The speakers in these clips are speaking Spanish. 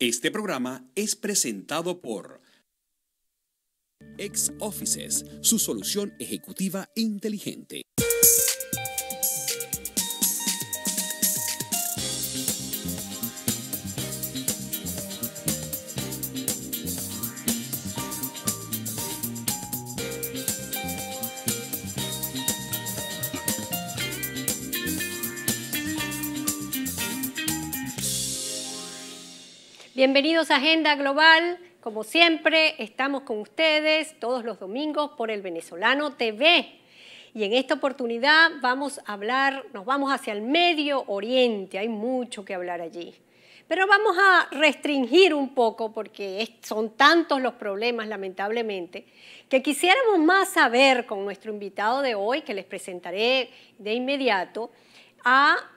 Este programa es presentado por Ex Offices, su solución ejecutiva inteligente. Bienvenidos a Agenda Global. Como siempre, estamos con ustedes todos los domingos por el Venezolano TV. Y en esta oportunidad vamos a hablar, nos vamos hacia el Medio Oriente, hay mucho que hablar allí. Pero vamos a restringir un poco, porque son tantos los problemas, lamentablemente, que quisiéramos más saber con nuestro invitado de hoy, que les presentaré de inmediato,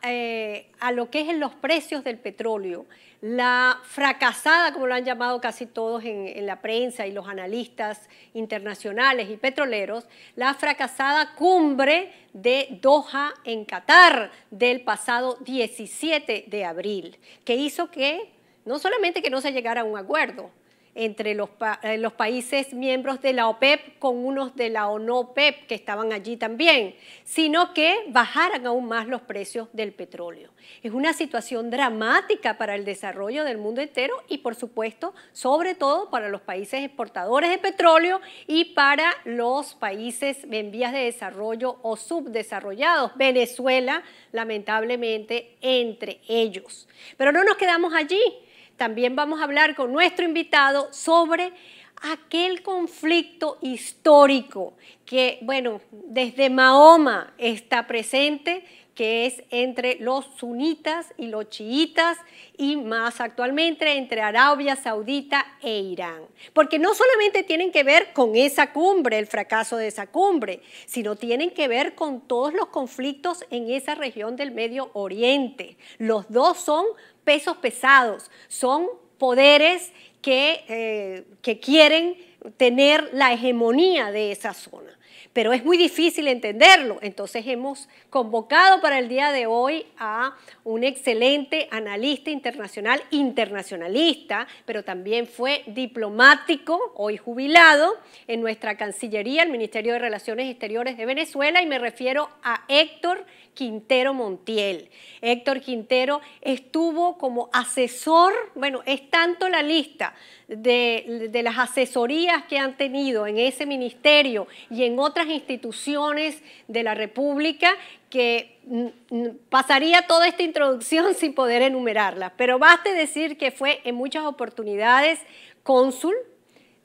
eh, a, lo que es los precios del petróleo, la fracasada, como lo han llamado casi todos en, en la prensa y los analistas internacionales y petroleros, la fracasada cumbre de Doha en Qatar del pasado 17 de abril, que hizo que no solamente que no se llegara a un acuerdo, entre eh, los, países miembros de la OPEP con unos de la ONOPEP que estaban allí también, sino que bajaran aún más los precios del petróleo. Es una situación dramática para el desarrollo del mundo entero y por supuesto, sobre todo para los países exportadores de petróleo y para los países en vías de desarrollo o subdesarrollados, Venezuela lamentablemente entre ellos. Pero no nos quedamos allí, también vamos a hablar con nuestro invitado sobre aquel conflicto histórico que, bueno, desde Mahoma está presente, que es entre los sunitas y los chiitas y más actualmente entre Arabia Saudita e Irán. Porque no solamente tienen que ver con esa cumbre, el fracaso de esa cumbre, sino tienen que ver con todos los conflictos en esa región del Medio Oriente. Los dos son pesos pesados, son poderes que, eh, que quieren tener la hegemonía de esa zona. Pero es muy difícil entenderlo. Entonces hemos convocado para el día de hoy a un excelente analista internacional, internacionalista, pero también fue diplomático, hoy jubilado, en nuestra Cancillería, el Ministerio de Relaciones Exteriores de Venezuela, y me refiero a Héctor Quintero Montiel. Héctor Quintero estuvo como asesor, bueno, es tanto la lista de, de las asesorías que han tenido en ese ministerio y en otras instituciones de la República que mm, mm, pasaría toda esta introducción sin poder enumerarlas, pero baste decir que fue en muchas oportunidades cónsul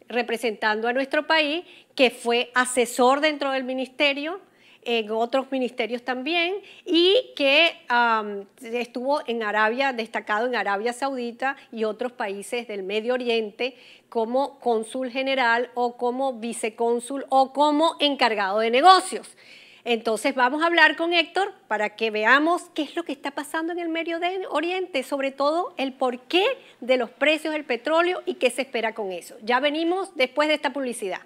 representando a nuestro país, que fue asesor dentro del ministerio, en otros ministerios también, y estuvo en Arabia, destacado en Arabia Saudita y otros países del Medio Oriente como cónsul general o como vicecónsul o como encargado de negocios. Entonces vamos a hablar con Héctor para que veamos qué es lo que está pasando en el Medio Oriente, sobre todo el porqué de los precios del petróleo y qué se espera con eso. Ya venimos después de esta publicidad.